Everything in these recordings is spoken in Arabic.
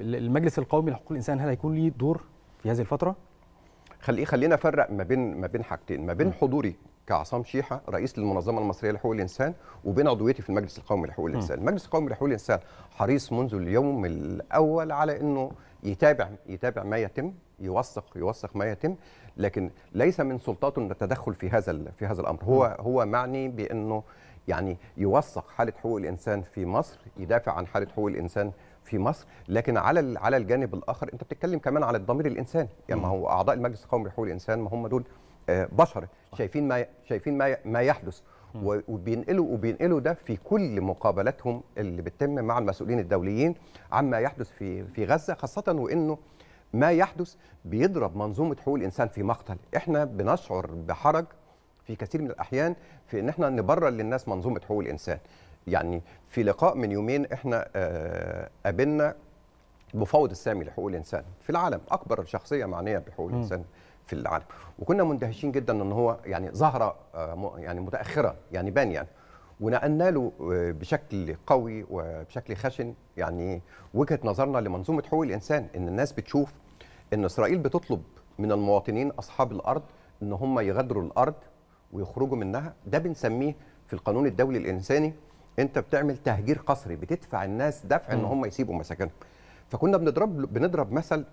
المجلس القومي لحقوق الانسان هل هيكون ليه دور في هذه الفتره؟ خلي خلينا افرق ما بين ما بين حاجتين ما بين حضوري كعصام شيحه رئيس للمنظمه المصريه لحقوق الانسان وبين عضويتي في المجلس القومي لحقوق الانسان المجلس القومي لحقوق الانسان حريص منذ اليوم الاول على انه يتابع يتابع ما يتم يوثق يوثق ما يتم لكن ليس من سلطاته التدخل في هذا في هذا الامر هو هو معني بانه يعني يوثق حاله حقوق الانسان في مصر يدافع عن حاله حقوق الانسان في مصر لكن على على الجانب الاخر انت بتتكلم كمان على الضمير الانساني يعني ما هو اعضاء المجلس القومي لحقوق الانسان ما هم دول آه، بشر شايفين ما شايفين ما ما يحدث وبينقلوا وبينقلوا ده في كل مقابلاتهم اللي بتتم مع المسؤولين الدوليين عما يحدث في في غزه خاصه وانه ما يحدث بيضرب منظومه حقوق الانسان في مقتل احنا بنشعر بحرج في كثير من الاحيان في ان احنا نبرر للناس منظومه حقوق الانسان يعني في لقاء من يومين احنا آه، قابلنا مفوض السامي لحقوق الانسان في العالم اكبر شخصيه معنيه بحقوق الانسان في العالم وكنا مندهشين جدا ان هو يعني ظهر آه، يعني متاخره يعني يعني. ونقلنا له آه، بشكل قوي وبشكل خشن يعني وجهه نظرنا لمنظومه حقوق الانسان ان الناس بتشوف ان اسرائيل بتطلب من المواطنين اصحاب الارض ان هم يغادروا الارض ويخرجوا منها ده بنسميه في القانون الدولي الانساني انت بتعمل تهجير قسري بتدفع الناس دفع ان هم يسيبوا مساكنهم فكنا بنضرب بنضرب مثل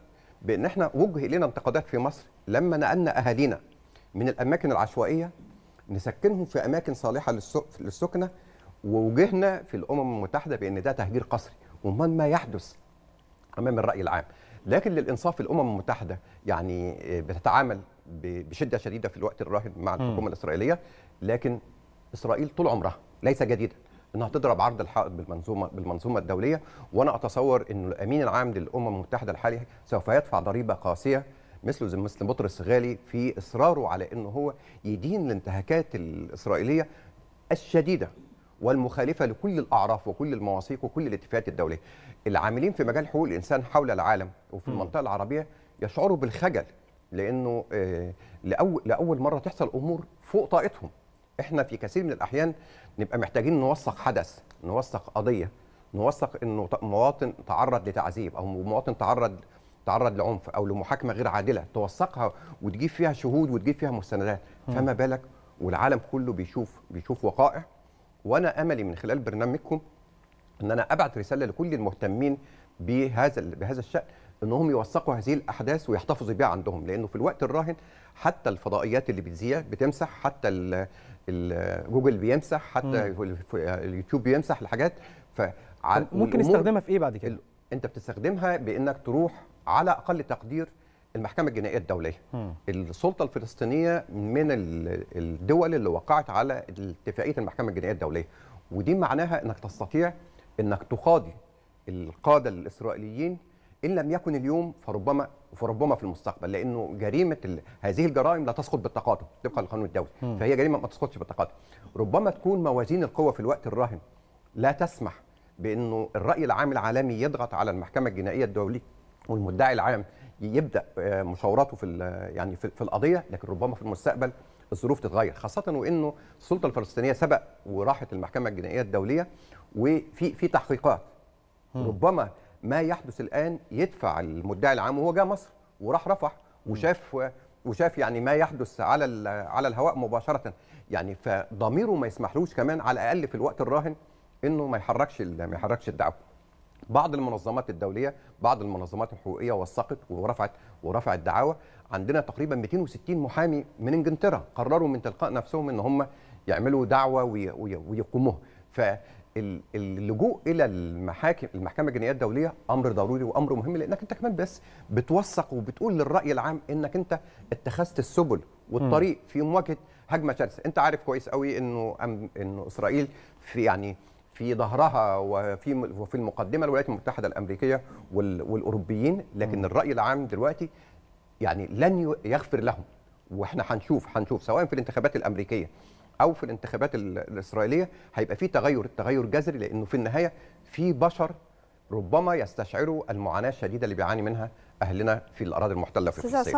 بان احنا وجه الينا انتقادات في مصر لما نقلنا اهالينا من الاماكن العشوائيه نسكنهم في اماكن صالحه للسكنه ووجهنا في الامم المتحده بان ده تهجير قسري وما ما يحدث امام الراي العام لكن للانصاف الامم المتحده يعني آه، بتتعامل بشده شديده في الوقت الراهن مع الحكومه الاسرائيليه لكن اسرائيل طول عمرها ليس جديدا انها تضرب عرض الحائط بالمنظومه بالمنظومه الدوليه وانا اتصور ان الامين العام للامم المتحده الحالي سوف يدفع ضريبه قاسيه مثل مثل بطرس غالي في اصراره على انه هو يدين الانتهاكات الاسرائيليه الشديده والمخالفه لكل الاعراف وكل المواثيق وكل الاتفاقات الدوليه. العاملين في مجال حقوق الانسان حول العالم وفي المنطقه العربيه يشعروا بالخجل لانه آه، لاول لاول مره تحصل امور فوق طاقتهم احنا في كثير من الاحيان نبقى محتاجين نوثق حدث نوثق قضيه نوثق انه مواطن تعرض لتعذيب او مواطن تعرض تعرض لعنف او لمحاكمه غير عادله توثقها وتجيب فيها شهود وتجيب فيها مستندات آه. فما بالك والعالم كله بيشوف بيشوف وقائع وانا املي من خلال برنامجكم ان انا ابعت رساله لكل المهتمين بهذا بهذا الشان انهم يوثقوا هذه الاحداث ويحتفظوا بها عندهم لانه في الوقت الراهن حتى الفضائيات اللي بتذيع بتمسح حتى جوجل بيمسح حتى اليوتيوب بيمسح الحاجات ف ممكن استخدمها في ايه بعد كده؟ انت بتستخدمها بانك تروح على اقل تقدير المحكمه الجنائيه الدوليه مم. السلطه الفلسطينيه من الدول اللي وقعت على اتفاقيه المحكمه الجنائيه الدوليه ودي معناها انك تستطيع انك تقاضي القاده الاسرائيليين ان لم يكن اليوم فربما فربما في المستقبل لانه جريمه هذه الجرائم لا تسقط بالتقاطع طبقا للقانون الدولي فهي جريمه ما تسقطش بالتقاطع ربما تكون موازين القوه في الوقت الراهن لا تسمح بانه الراي العام العالمي يضغط على المحكمه الجنائيه الدوليه والمدعي العام يبدا آه، مشاوراته في يعني في القضيه لكن ربما في المستقبل الظروف تتغير خاصه وانه السلطه الفلسطينيه سبق وراحت المحكمه الجنائيه الدوليه وفي في تحقيقات ربما ما يحدث الان يدفع المدعي العام وهو جاء مصر وراح رفح وشاف وشاف يعني ما يحدث على على الهواء مباشره يعني فضميره ما يسمحلوش كمان على الاقل في الوقت الراهن انه ما يحركش ما يحركش الدعوه بعض المنظمات الدوليه بعض المنظمات الحقوقيه وثقت ورفعت ورفعت دعاوى عندنا تقريبا 260 محامي من انجلترا قرروا من تلقاء نفسهم ان هم يعملوا دعوه ويقوموها ف اللجوء الى المحاكم المحكمه الجنائيه الدوليه امر ضروري وامر مهم لانك انت كمان بس بتوثق وبتقول للراي العام انك انت اتخذت السبل والطريق في مواجهه هجمه شرسه انت عارف كويس قوي انه انه اسرائيل في يعني في ظهرها وفي وفي المقدمه الولايات المتحده الامريكيه والاوروبيين لكن الراي العام دلوقتي يعني لن يغفر لهم واحنا هنشوف هنشوف سواء في الانتخابات الامريكيه او في الانتخابات الاسرائيليه هيبقى في تغير التغير جذري لانه في النهايه في بشر ربما يستشعروا المعاناه الشديده اللي بيعاني منها اهلنا في الاراضي المحتله في فلسطين